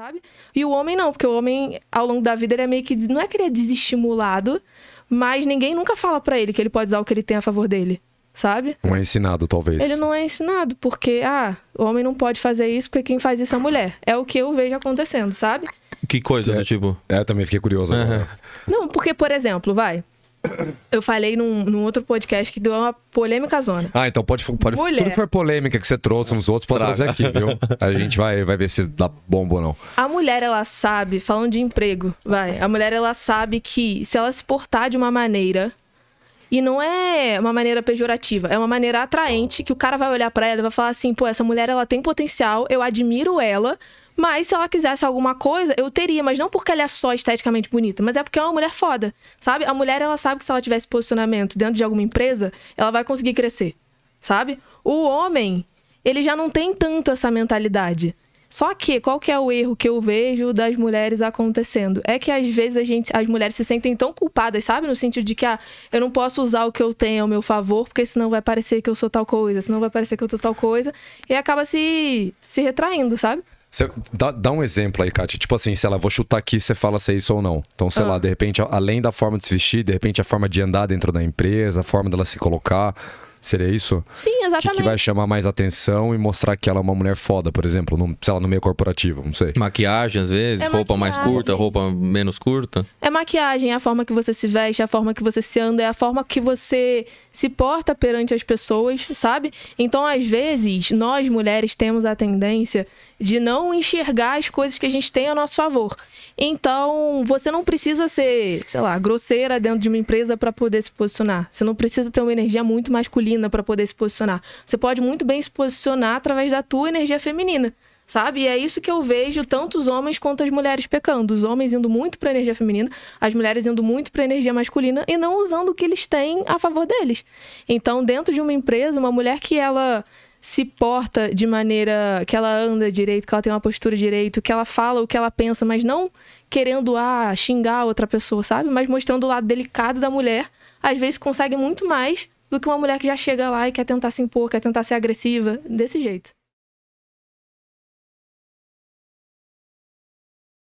sabe? E o homem não, porque o homem, ao longo da vida, ele é meio que. Não é que ele é desestimulado, mas ninguém nunca fala para ele que ele pode usar o que ele tem a favor dele, sabe? Não é ensinado, talvez. Ele não é ensinado, porque, ah, o homem não pode fazer isso porque quem faz isso é a mulher. É o que eu vejo acontecendo, sabe? Que coisa é, do tipo. É, também fiquei curioso. Uhum. Não, porque, por exemplo, vai. Eu falei num, num, outro podcast que deu uma polêmica zona. Ah, então pode, pode tudo que for polêmica que você trouxe nos outros, pode Traga. trazer aqui, viu? A gente vai, vai ver se dá bomba ou não. A mulher, ela sabe, falando de emprego, vai. A mulher, ela sabe que se ela se portar de uma maneira, e não é uma maneira pejorativa, é uma maneira atraente, que o cara vai olhar para ela e vai falar assim, pô, essa mulher, ela tem potencial, eu admiro ela, mas se ela quisesse alguma coisa, eu teria, mas não porque ela é só esteticamente bonita, mas é porque é uma mulher foda, sabe? A mulher, ela sabe que se ela tivesse posicionamento dentro de alguma empresa, ela vai conseguir crescer, sabe? O homem, ele já não tem tanto essa mentalidade. Só que qual que é o erro que eu vejo das mulheres acontecendo? É que às vezes a gente, as mulheres se sentem tão culpadas, sabe? No sentido de que ah, eu não posso usar o que eu tenho ao meu favor, porque senão vai parecer que eu sou tal coisa, senão vai parecer que eu sou tal coisa, e acaba se se retraindo, sabe? Cê, dá, dá, um exemplo aí, Kátia. Tipo assim, sei lá, vou chutar aqui, você fala se é isso ou não. Então, sei ah. lá, de repente, além da forma de se vestir, de repente a forma de andar dentro da empresa, a forma dela se colocar, Seria isso? Sim, exatamente. Que, que, vai chamar mais atenção e mostrar que ela é uma mulher foda, por exemplo, se sei lá, no meio corporativo, não sei. Maquiagem, às vezes, é roupa maquiagem. mais curta, roupa menos curta. É maquiagem, é a forma que você se veste, é a forma que você se anda, é a forma que você se porta perante as pessoas, sabe? Então, às vezes, nós mulheres temos a tendência de não enxergar as coisas que a gente tem a nosso favor. Então, você não precisa ser, sei lá, grosseira dentro de uma empresa para poder se posicionar. Você não precisa ter uma energia muito masculina feminina para poder se posicionar. Você pode muito bem se posicionar através da tua energia feminina sabe? E é isso que eu vejo tanto os homens quanto as mulheres pecando. Os homens indo muito para energia feminina, as mulheres indo muito para energia masculina e não usando o que eles têm a favor deles. Então, dentro de uma empresa, uma mulher que ela se porta de maneira que ela anda direito, que ela tem uma postura direito, que ela fala o que ela pensa, mas não querendo ah, xingar outra pessoa, sabe? Mas mostrando o lado delicado da mulher, às vezes consegue muito mais do que uma mulher que já chega lá e quer tentar se impor, quer tentar ser agressiva, desse jeito.